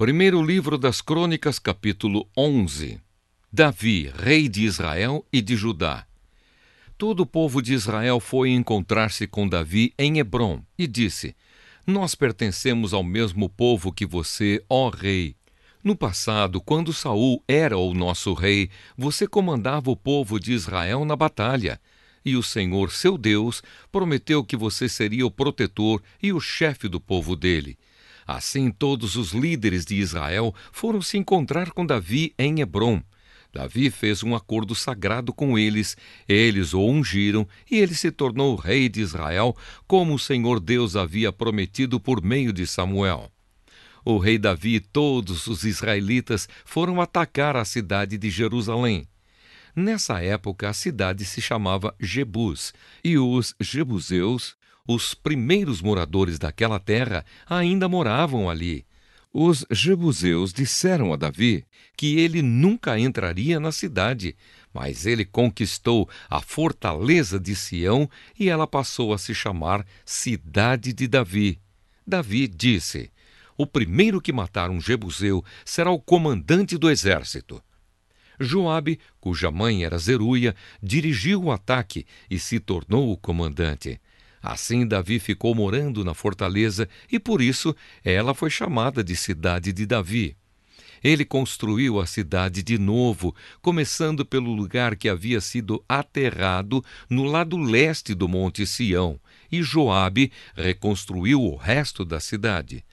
Primeiro livro das Crônicas, capítulo 11. Davi, rei de Israel e de Judá. Todo o povo de Israel foi encontrar-se com Davi em Hebron e disse: Nós pertencemos ao mesmo povo que você, ó rei. No passado, quando Saul era o nosso rei, você comandava o povo de Israel na batalha, e o Senhor, seu Deus, prometeu que você seria o protetor e o chefe do povo dele. Assim, todos os líderes de Israel foram se encontrar com Davi em Hebron. Davi fez um acordo sagrado com eles, eles o ungiram e ele se tornou rei de Israel, como o Senhor Deus havia prometido por meio de Samuel. O rei Davi e todos os israelitas foram atacar a cidade de Jerusalém. Nessa época, a cidade se chamava Jebus, e os jebuseus os primeiros moradores daquela terra ainda moravam ali. Os jebuseus disseram a Davi que ele nunca entraria na cidade, mas ele conquistou a fortaleza de Sião e ela passou a se chamar Cidade de Davi. Davi disse: O primeiro que matar um jebuseu será o comandante do exército. Joabe, cuja mãe era Zeruia, dirigiu o ataque e se tornou o comandante. Assim, Davi ficou morando na fortaleza e por isso ela foi chamada de Cidade de Davi. Ele construiu a cidade de novo, começando pelo lugar que havia sido aterrado no lado leste do Monte Sião, e Joabe reconstruiu o resto da cidade.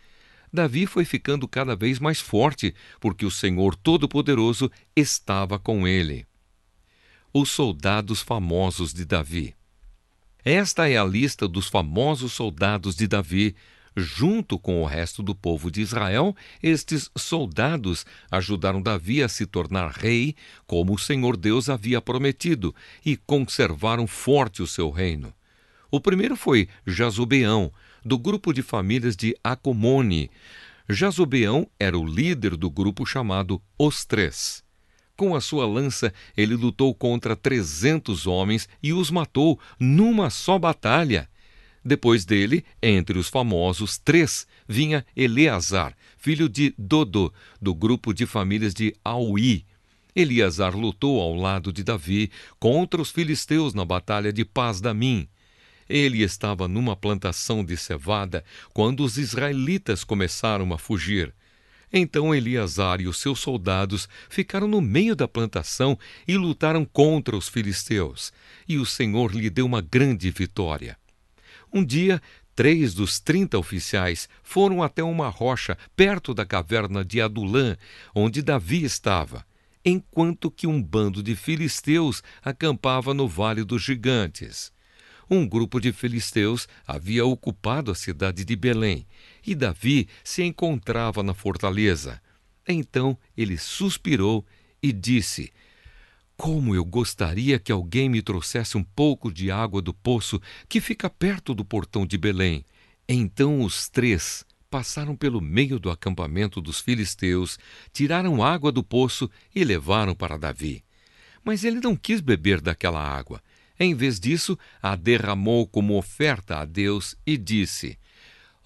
Davi foi ficando cada vez mais forte, porque o Senhor Todo-Poderoso estava com ele. Os soldados famosos de Davi. Esta é a lista dos famosos soldados de Davi. Junto com o resto do povo de Israel, estes soldados ajudaram Davi a se tornar rei, como o Senhor Deus havia prometido, e conservaram forte o seu reino. O primeiro foi Jazobeão, do grupo de famílias de Acomone. Jazobeão era o líder do grupo chamado Os Três. Com a sua lança, ele lutou contra 300 homens e os matou numa só batalha. Depois dele, entre os famosos três, vinha Eleazar, filho de Dodô, do grupo de famílias de Aui Eleazar lutou ao lado de Davi contra os filisteus na batalha de Paz Damim. Ele estava numa plantação de cevada quando os israelitas começaram a fugir. Então Eleazar e os seus soldados ficaram no meio da plantação e lutaram contra os filisteus, e o Senhor lhe deu uma grande vitória. Um dia, três dos trinta oficiais foram até uma rocha perto da caverna de Adulã, onde Davi estava, enquanto que um bando de filisteus acampava no Vale dos Gigantes um grupo de filisteus havia ocupado a cidade de Belém e Davi se encontrava na fortaleza. Então ele suspirou e disse: Como eu gostaria que alguém me trouxesse um pouco de água do poço que fica perto do portão de Belém. Então os três passaram pelo meio do acampamento dos filisteus, tiraram água do poço e levaram para Davi. Mas ele não quis beber daquela água. Em vez disso, a derramou como oferta a Deus e disse: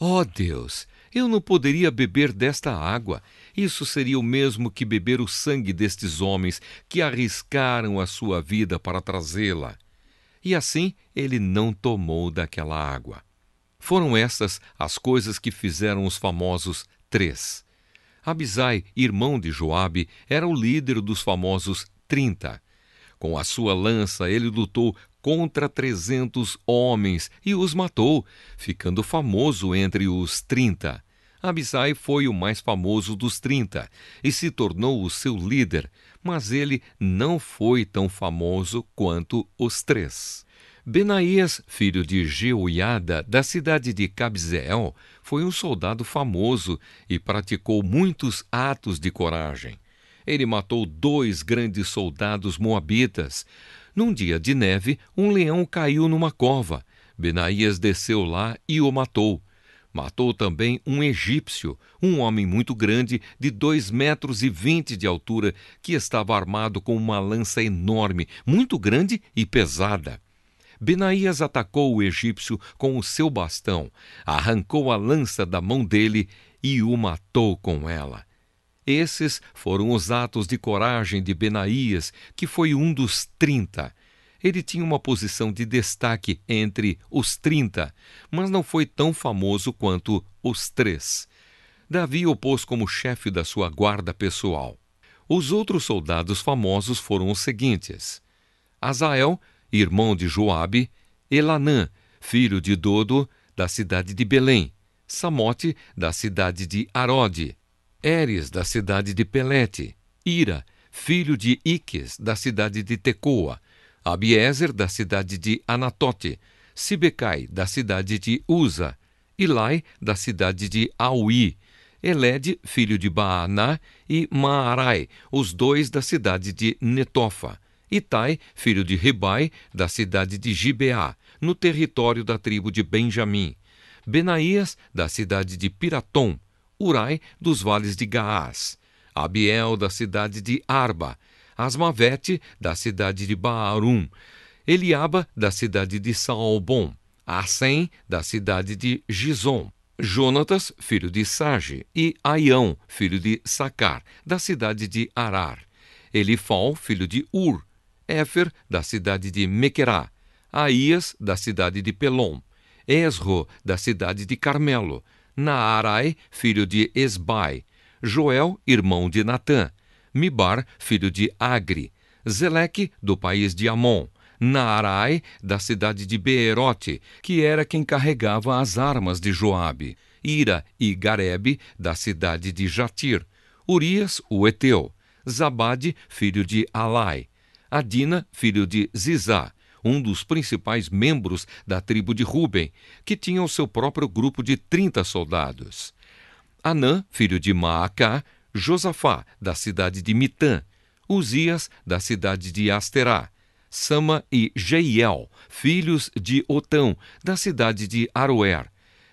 oh Deus, eu não poderia beber desta água. Isso seria o mesmo que beber o sangue destes homens que arriscaram a sua vida para trazê-la. E assim ele não tomou daquela água. Foram estas as coisas que fizeram os famosos três. Abisai, irmão de Joabe, era o líder dos famosos trinta. Com a sua lança, ele lutou contra 300 homens e os matou, ficando famoso entre os 30. Abisai foi o mais famoso dos 30 e se tornou o seu líder, mas ele não foi tão famoso quanto os três. Benaías, filho de Jeoiada, da cidade de Cabzeel, foi um soldado famoso e praticou muitos atos de coragem. Ele matou dois grandes soldados moabitas, num dia de neve, um leão caiu numa cova. Benaías desceu lá e o matou. Matou também um egípcio, um homem muito grande, de dois metros e vinte de altura, que estava armado com uma lança enorme, muito grande e pesada. Benaías atacou o egípcio com o seu bastão, arrancou a lança da mão dele e o matou com ela. Esses foram os atos de coragem de Benaías, que foi um dos trinta. Ele tinha uma posição de destaque entre os trinta, mas não foi tão famoso quanto os três. Davi o pôs como chefe da sua guarda pessoal. Os outros soldados famosos foram os seguintes: Azael, irmão de Joabe, Elanã, filho de Dodo, da cidade de Belém, Samote, da cidade de Arode, Eres, da cidade de Pelete, Ira, filho de Iques, da cidade de Tecoa, Abiezer, da cidade de Anatote, Sibecai, da cidade de Uza, Ilai, da cidade de Aui, Eled, filho de Baaná, e Maarai, os dois da cidade de Netofa, Itai, filho de Ribai, da cidade de Gibeá, no território da tribo de Benjamim, Benaías, da cidade de Piratom, Urai dos vales de Gaás, Abiel da cidade de Arba, Asmavete da cidade de Baarum, Eliaba da cidade de Saalbom, Assem da cidade de Gizom, Jonatas, filho de Sage, e Aião, filho de Sacar, da cidade de Arar, Elifal, filho de Ur, Éfer, da cidade de Mequerá, Aías, da cidade de Pelom, Esro, da cidade de Carmelo, Naarai, filho de Esbai, Joel, irmão de Natã, Mibar, filho de Agri, Zeleque, do país de Amon, Naarai, da cidade de Beerote, que era quem carregava as armas de Joabe, Ira e Garebe, da cidade de Jatir, Urias, o Eteu, Zabade, filho de Alai, Adina, filho de Zizá, um dos principais membros da tribo de Ruben, que tinha o seu próprio grupo de 30 soldados. Anã, filho de Maacá, Josafá, da cidade de Mitã, Uzias, da cidade de Asterá, Sama e Jeiel, filhos de Otão, da cidade de Aroer,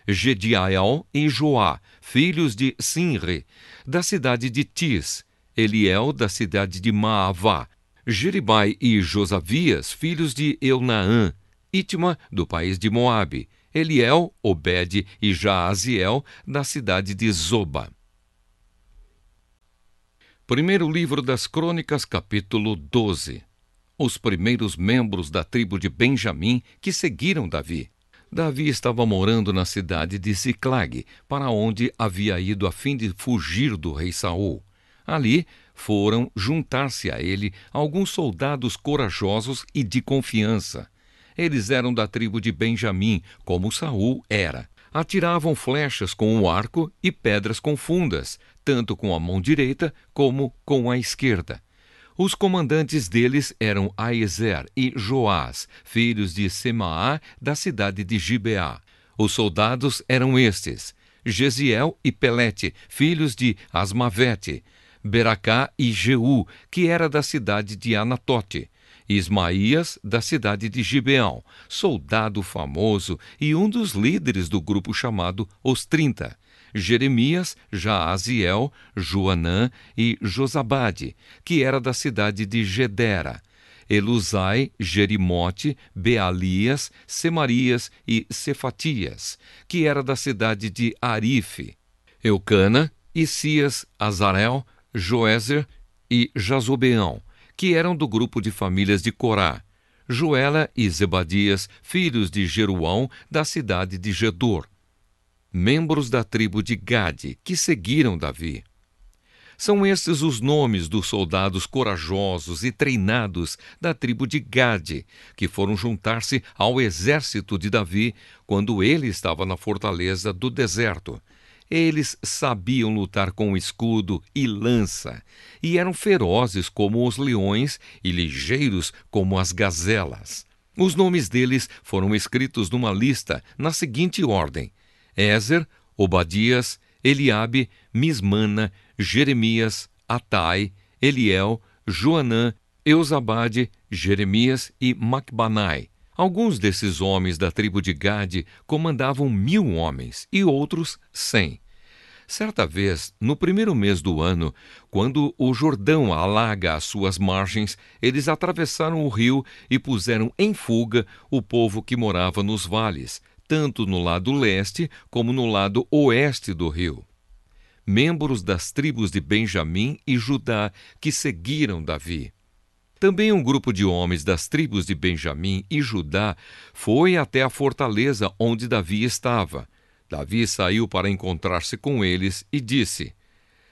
Gediael e Joá, filhos de Sinre, da cidade de Tis, Eliel, da cidade de Maavá, Jeribai e Josavias, filhos de Eunaã, Ítima, do país de Moabe, Eliel, Obed e Jaaziel, da cidade de Zoba. Primeiro livro das Crônicas, capítulo 12. Os primeiros membros da tribo de Benjamim que seguiram Davi. Davi estava morando na cidade de Siclag, para onde havia ido a fim de fugir do rei Saul. Ali foram juntar-se a ele alguns soldados corajosos e de confiança. Eles eram da tribo de Benjamim, como Saul era. Atiravam flechas com o um arco e pedras com fundas, tanto com a mão direita como com a esquerda. Os comandantes deles eram Aezer e Joás, filhos de Semaá, da cidade de Gibeá. Os soldados eram estes: Gesiel e Pelete, filhos de Asmavete, Beracá e Jeú, que era da cidade de Anatote, Ismaías, da cidade de Gibeão, soldado famoso e um dos líderes do grupo chamado Os Trinta. Jeremias, Jaaziel, Joanã e Josabade, que era da cidade de Gedera. Elusai, Jerimote, Bealias, Semarias e Cefatias, que era da cidade de Arife. Eucana, Isias, Azarel, Joézer e Jazobeão, que eram do grupo de famílias de Corá, Joela e Zebadias, filhos de Jeruão, da cidade de Gedor, membros da tribo de Gade, que seguiram Davi. São estes os nomes dos soldados corajosos e treinados da tribo de Gade, que foram juntar-se ao exército de Davi quando ele estava na fortaleza do deserto, eles sabiam lutar com escudo e lança, e eram ferozes como os leões e ligeiros como as gazelas. Os nomes deles foram escritos numa lista na seguinte ordem: Ézer, Obadias, Eliabe, Mismana, Jeremias, Atai, Eliel, Joanã, Eusabade, Jeremias e Macbanai. Alguns desses homens da tribo de Gade comandavam mil homens e outros cem. Certa vez, no primeiro mês do ano, quando o Jordão alaga as suas margens, eles atravessaram o rio e puseram em fuga o povo que morava nos vales, tanto no lado leste como no lado oeste do rio. Membros das tribos de Benjamim e Judá que seguiram Davi. Também um grupo de homens das tribos de Benjamim e Judá foi até a fortaleza onde Davi estava. Davi saiu para encontrar-se com eles e disse: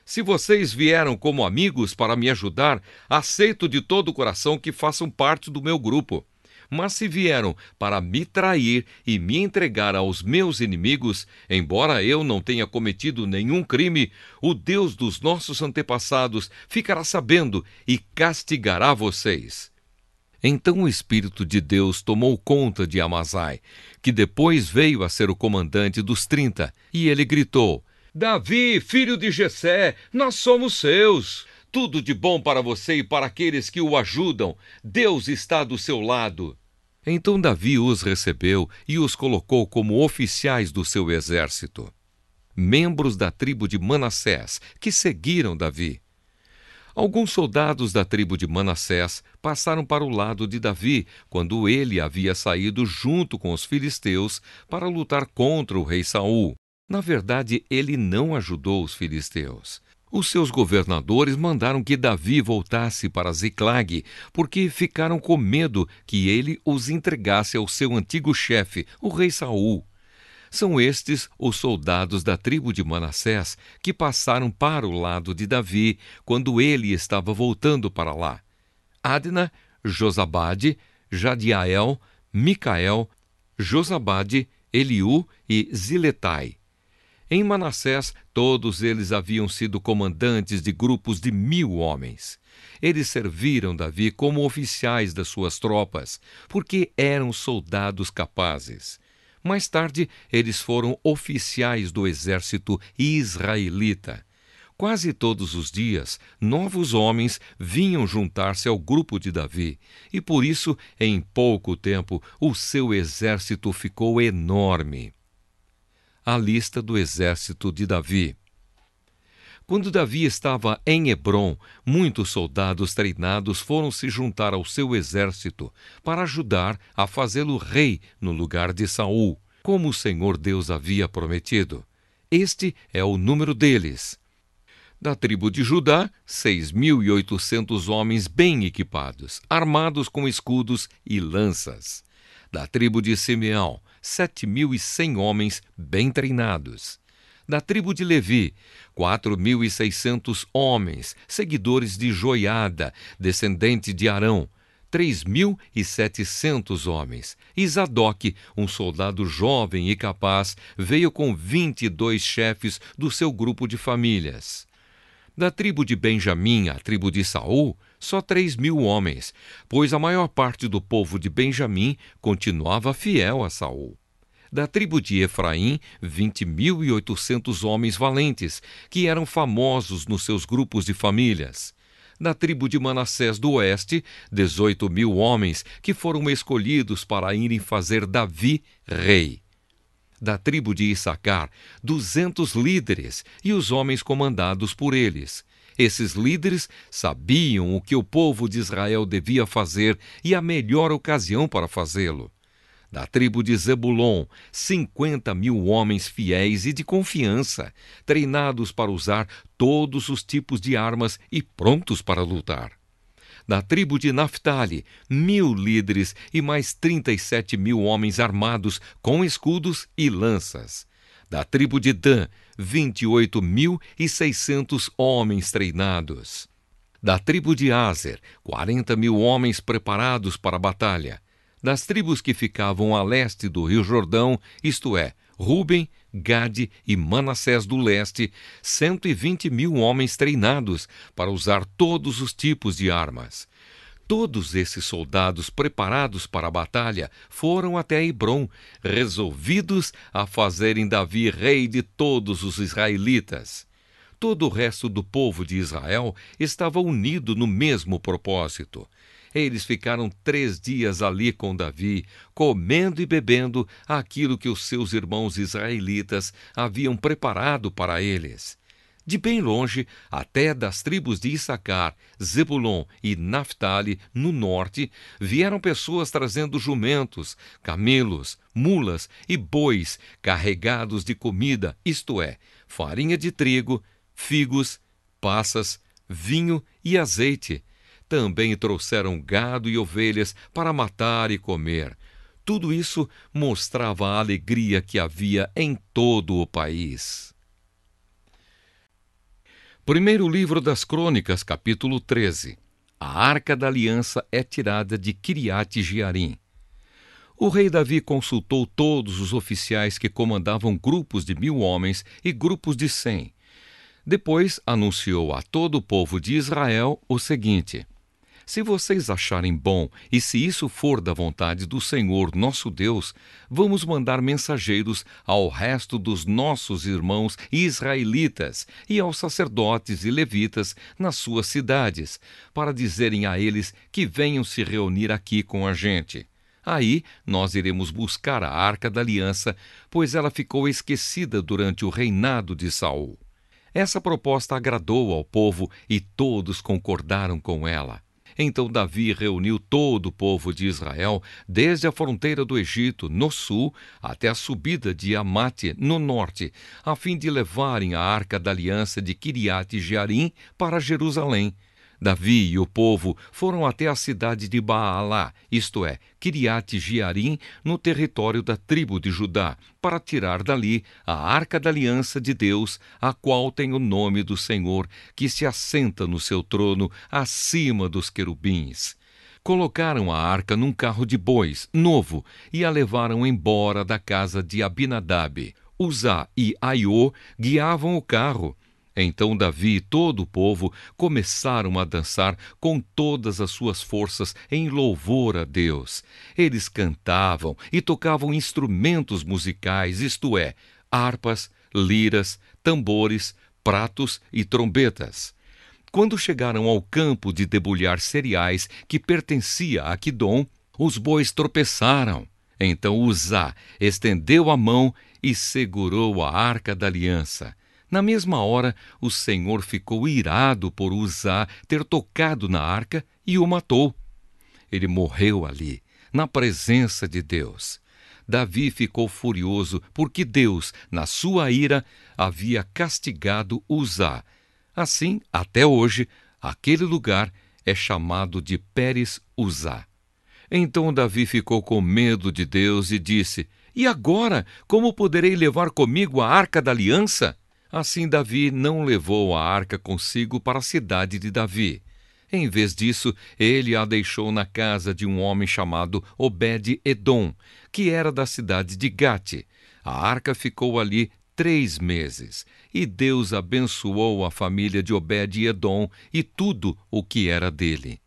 Se vocês vieram como amigos para me ajudar, aceito de todo o coração que façam parte do meu grupo mas se vieram para me trair e me entregar aos meus inimigos, embora eu não tenha cometido nenhum crime, o Deus dos nossos antepassados ficará sabendo e castigará vocês. Então o Espírito de Deus tomou conta de Amazai, que depois veio a ser o comandante dos trinta, e ele gritou: Davi, filho de Jessé, nós somos seus tudo de bom para você e para aqueles que o ajudam. Deus está do seu lado. Então Davi os recebeu e os colocou como oficiais do seu exército, membros da tribo de Manassés, que seguiram Davi. Alguns soldados da tribo de Manassés passaram para o lado de Davi quando ele havia saído junto com os filisteus para lutar contra o rei Saul. Na verdade, ele não ajudou os filisteus. Os seus governadores mandaram que Davi voltasse para Ziclag, porque ficaram com medo que ele os entregasse ao seu antigo chefe, o rei Saul. São estes os soldados da tribo de Manassés que passaram para o lado de Davi quando ele estava voltando para lá. Adna, Josabade, Jadiael, Micael, Josabade, Eliú e Ziletai. Em Manassés, todos eles haviam sido comandantes de grupos de mil homens. Eles serviram Davi como oficiais das suas tropas, porque eram soldados capazes. Mais tarde, eles foram oficiais do exército israelita. Quase todos os dias, novos homens vinham juntar-se ao grupo de Davi, e por isso, em pouco tempo, o seu exército ficou enorme a lista do exército de Davi. Quando Davi estava em Hebron, muitos soldados treinados foram se juntar ao seu exército para ajudar a fazê-lo rei no lugar de Saul, como o Senhor Deus havia prometido. Este é o número deles. Da tribo de Judá, 6.800 homens bem equipados, armados com escudos e lanças. Da tribo de Simeão, 7.100 homens bem treinados. Da tribo de Levi, 4.600 homens, seguidores de Joiada, descendente de Arão, 3.700 homens. E Zadok, um soldado jovem e capaz, veio com 22 chefes do seu grupo de famílias. Da tribo de Benjamim, a tribo de Saul, só três mil homens, pois a maior parte do povo de Benjamim continuava fiel a Saul. Da tribo de Efraim, vinte mil e oitocentos homens valentes, que eram famosos nos seus grupos de famílias. Da tribo de Manassés do Oeste, dezoito mil homens que foram escolhidos para irem fazer Davi rei da tribo de Issacar, duzentos líderes e os homens comandados por eles. Esses líderes sabiam o que o povo de Israel devia fazer e a melhor ocasião para fazê-lo. Da tribo de Zebulon, 50 mil homens fiéis e de confiança, treinados para usar todos os tipos de armas e prontos para lutar da tribo de Naphtali, mil líderes e mais 37 mil homens armados com escudos e lanças. Da tribo de Dan, 28.600 homens treinados. Da tribo de Aser, 40 mil homens preparados para a batalha. Das tribos que ficavam a leste do Rio Jordão, isto é, Ruben, Gade e Manassés do leste, 120 mil homens treinados para usar todos os tipos de armas. Todos esses soldados preparados para a batalha foram até Hebron, resolvidos a fazerem Davi rei de todos os israelitas. Todo o resto do povo de Israel estava unido no mesmo propósito. Eles ficaram três dias ali com Davi, comendo e bebendo aquilo que os seus irmãos israelitas haviam preparado para eles de bem longe, até das tribos de Issacar, Zebulon e Naphtali no norte, vieram pessoas trazendo jumentos, camelos, mulas e bois carregados de comida, isto é, farinha de trigo, figos, passas, vinho e azeite. Também trouxeram gado e ovelhas para matar e comer. Tudo isso mostrava a alegria que havia em todo o país. Primeiro livro das Crônicas, capítulo 13. A Arca da Aliança é tirada de Kiriat Jearim. O rei Davi consultou todos os oficiais que comandavam grupos de mil homens e grupos de cem. Depois anunciou a todo o povo de Israel o seguinte: se vocês acharem bom, e se isso for da vontade do Senhor nosso Deus, vamos mandar mensageiros ao resto dos nossos irmãos israelitas e aos sacerdotes e levitas nas suas cidades, para dizerem a eles que venham se reunir aqui com a gente. Aí nós iremos buscar a arca da aliança, pois ela ficou esquecida durante o reinado de Saul. Essa proposta agradou ao povo e todos concordaram com ela. Então Davi reuniu todo o povo de Israel, desde a fronteira do Egito, no sul, até a subida de Amate, no norte, a fim de levarem a arca da aliança de Kiriat e Jearim para Jerusalém Davi e o povo foram até a cidade de Baalá, isto é, Kiriat Jearim, no território da tribo de Judá, para tirar dali a arca da aliança de Deus, a qual tem o nome do Senhor, que se assenta no seu trono acima dos querubins colocaram a arca num carro de bois novo e a levaram embora da casa de Abinadab. Uzá e Aiô guiavam o carro. Então Davi e todo o povo começaram a dançar com todas as suas forças em louvor a Deus. Eles cantavam e tocavam instrumentos musicais, isto é, harpas, liras, tambores, pratos e trombetas. Quando chegaram ao campo de debulhar cereais que pertencia a Quidom, os bois tropeçaram. Então Uzá estendeu a mão e segurou a arca da aliança. Na mesma hora, o Senhor ficou irado por Uzá ter tocado na arca e o matou. Ele morreu ali, na presença de Deus. Davi ficou furioso porque Deus, na sua ira, havia castigado Uzá. Assim, até hoje, aquele lugar é chamado de Pérez Uzá. Então Davi ficou com medo de Deus e disse: E agora, como poderei levar comigo a arca da aliança? Assim, Davi não levou a arca consigo para a cidade de Davi. Em vez disso, ele a deixou na casa de um homem chamado Obed-Edom, que era da cidade de Gate. A arca ficou ali três meses, e Deus abençoou a família de Obed-Edom e tudo o que era dele.